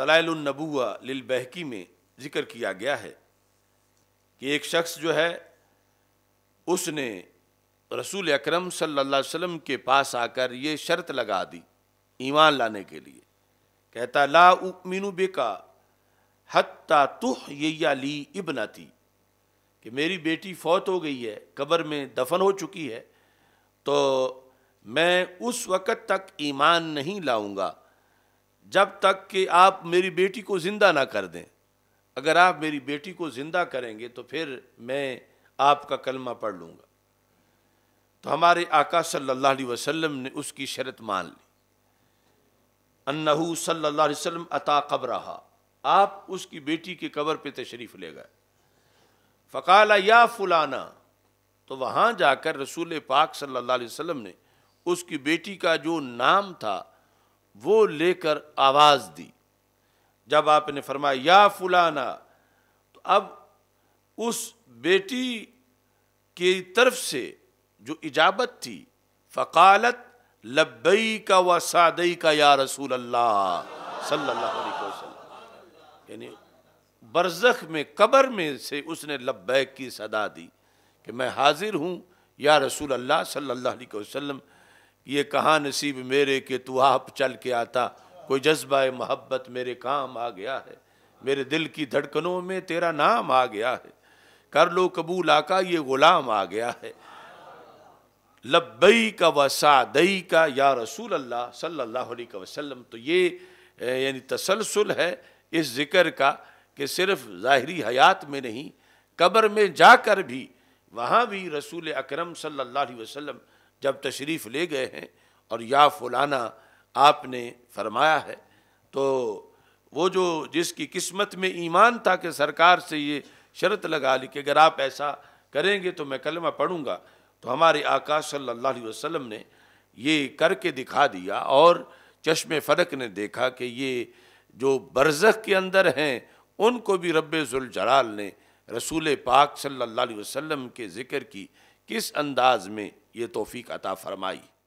लिल लिलबहकी में ज़िक्र किया गया है कि एक शख्स जो है उसने रसूल अकरम सल्लल्लाहु अलैहि वसल्लम के पास आकर ये शर्त लगा दी ईमान लाने के लिए कहता ला उमिनु बेका हत्ता तुह या ली इबनती कि मेरी बेटी फौत हो गई है कब्र में दफन हो चुकी है तो मैं उस वक़्त तक ईमान नहीं लाऊंगा जब तक कि आप मेरी बेटी को ज़िंदा ना कर दें अगर आप मेरी बेटी को ज़िंदा करेंगे तो फिर मैं आपका कलमा पढ़ लूँगा तो हमारे आका सल्लल्लाहु अलैहि वसल्लम ने उसकी शरत मान ली अन्नहू सल्लल्लाहु अलैहि वसल्लम अता रहा आप उसकी बेटी के कबर पे तशरीफ़ ले गए फ़काला या फुलाना तो वहाँ जाकर रसूल पाक सल्लल्लाहु अलैहि वसल्लम ने उसकी बेटी का जो नाम था वो लेकर आवाज़ दी जब आपने फरमाया या फुलाना तो अब उस बेटी की तरफ से जो इजाबत थी फ़कालत लब्बई का व सादई का या रसूल अल्लाह सल्लल्लाहु अलैहि वसल्लम यानी बरज़ख में कबर में से उसने लब्बैक की सदा दी कि मैं हाजिर हूँ या रसूल अल्लाह सल्लल्लाहु अलैहि वसल्लम ये कहाँ नसीब मेरे के तू आप चल के आता कोई जज्बा मोहब्बत मेरे काम आ गया है मेरे दिल की धड़कनों में तेरा नाम आ गया है कर लो कबूल आका ये गुलाम आ गया है लब्बई का वसादई का या रसूल अल्लाह सल्लल्लाहु अलैहि वसल्लम तो ये यानी तसलसल है इस ज़िक्र का कि सिर्फ ज़ाहरी हयात में नहीं कब्र में जाकर भी वहाँ भी रसूल अकरम सल्लल्लाहु अलैहि वसल्लम जब तशरीफ़ ले गए हैं और या फुलाना आपने फरमाया है तो वो जो जिसकी किस्मत में ईमान था कि सरकार से ये शर्त लगा ली कि अगर आप ऐसा करेंगे तो मैं कलमा पढ़ूंगा तो हमारे आका सल्लल्लाहु अलैहि वसल्लम ने ये करके दिखा दिया और चश्म फ़लक ने देखा कि ये जो बरज़ के अंदर हैं उनको भी रब जलाल ने रसूल पाक सल्लल्लाहु अलैहि वसल्लम के ज़िक्र की किस अंदाज में ये तोफ़ी अता फरमाई